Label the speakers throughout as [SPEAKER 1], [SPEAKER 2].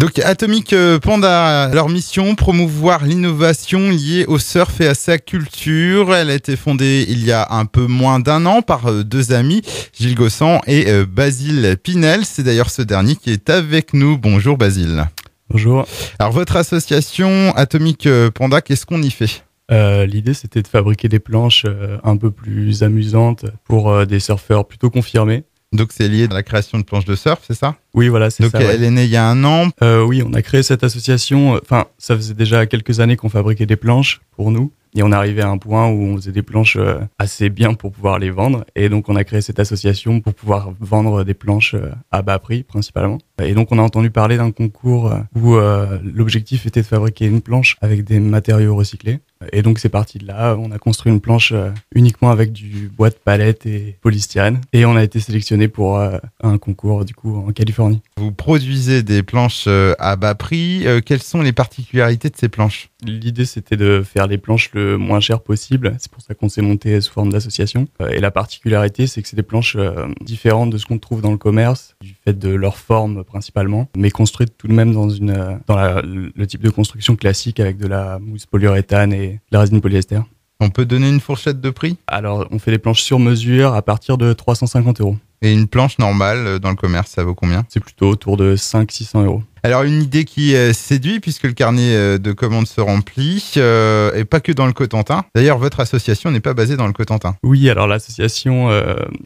[SPEAKER 1] Donc Atomic euh, Panda, leur mission, promouvoir l'innovation liée au surf et à sa culture. Elle a été fondée il y a un peu moins d'un an par euh, deux amis, Gilles Gossan et euh, Basile Pinel. C'est d'ailleurs ce dernier qui est avec nous. Bonjour Basile.
[SPEAKER 2] Bonjour. Alors votre association Atomic Panda, qu'est-ce qu'on y fait L'idée, c'était de fabriquer des planches un peu plus amusantes pour des surfeurs plutôt confirmés. Donc c'est lié à la création de planches de surf, c'est ça Oui, voilà, c'est ça. Donc elle est née il y a un an. Euh, oui, on a créé cette association. Euh, enfin, ça faisait déjà quelques années qu'on fabriquait des planches pour nous. Et on arrivait à un point où on faisait des planches euh, assez bien pour pouvoir les vendre. Et donc, on a créé cette association pour pouvoir vendre des planches euh, à bas prix, principalement. Et donc, on a entendu parler d'un concours euh, où l'objectif était de fabriquer une planche avec des matériaux recyclés. Et donc, c'est parti de là. On a construit une planche uniquement avec du bois de palette et polystyrène. Et on a été sélectionné pour un concours, du coup, en Californie. Vous produisez des planches à bas prix. Quelles sont les particularités de ces planches? L'idée, c'était de faire les planches le moins cher possible. C'est pour ça qu'on s'est monté sous forme d'association. Euh, et la particularité, c'est que c'est des planches euh, différentes de ce qu'on trouve dans le commerce, du fait de leur forme principalement, mais construites tout de même dans une euh, dans le type de construction classique avec de la mousse polyuréthane et de la résine polyester. On peut donner une fourchette de prix Alors, on fait des planches sur mesure à partir de 350 euros.
[SPEAKER 1] Et une planche normale euh, dans le commerce, ça vaut combien C'est plutôt autour de 500-600 euros. Alors une idée qui euh, séduit puisque le carnet euh, de commandes se remplit et pas que dans le Cotentin. D'ailleurs, votre association n'est pas basée dans le Cotentin.
[SPEAKER 2] Oui, alors l'association,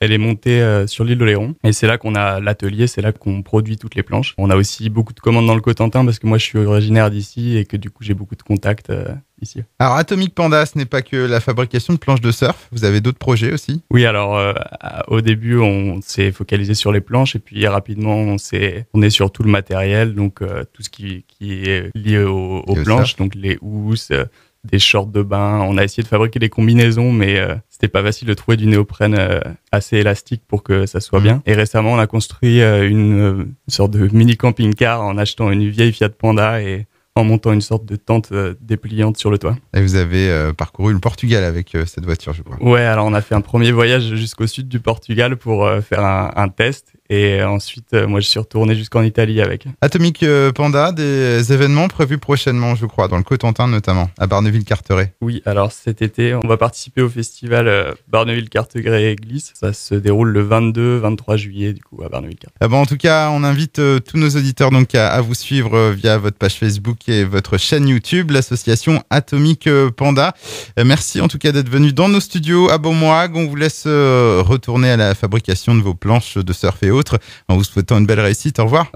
[SPEAKER 2] elle est montée sur l'île de d'Oléron et c'est là qu'on a l'atelier, c'est là qu'on produit toutes les planches. On a aussi beaucoup de commandes dans le Cotentin parce que moi je suis originaire d'ici et que du coup j'ai beaucoup de contacts
[SPEAKER 1] alors Atomic Panda, ce n'est pas que la fabrication de planches de surf, vous avez d'autres projets aussi
[SPEAKER 2] Oui, alors euh, au début on s'est focalisé sur les planches et puis rapidement on s'est on est sur tout le matériel, donc euh, tout ce qui, est lié aux, planches, donc les housses, euh, des shorts de bain. On a essayé de fabriquer des combinaisons, mais c'était pas facile de trouver du néoprène assez élastique pour que ça soit mm. bien. Et récemment, on a construit une, sorte de mini camping-car en achetant une vieille Fiat Panda et en montant une sorte de tente euh, dépliante sur le toit. Et vous avez
[SPEAKER 1] euh, parcouru le Portugal avec euh, cette voiture, je
[SPEAKER 2] crois. Ouais, alors on a fait un premier voyage jusqu'au sud du Portugal pour faire un, test. Et ensuite, moi, je suis retourné jusqu'en Italie avec.
[SPEAKER 1] Atomic Panda, des événements prévus prochainement, je crois, dans le Cotentin notamment, à Barneville-Carteret.
[SPEAKER 2] Oui, alors cet été, on va participer au festival barneville carteret Glisse. Ça se déroule le 22-23 juillet, du coup, à Barneville-Carteret.
[SPEAKER 1] Ah bon, en tout cas, on invite tous nos auditeurs donc à, à vous suivre via votre page Facebook et votre chaîne YouTube, l'association Atomique Panda. Euh, merci en tout cas d'être venu dans nos studios à moi, On vous laisse euh, retourner à la fabrication de vos planches de surf et autres en vous souhaitant une belle réussite. Au revoir.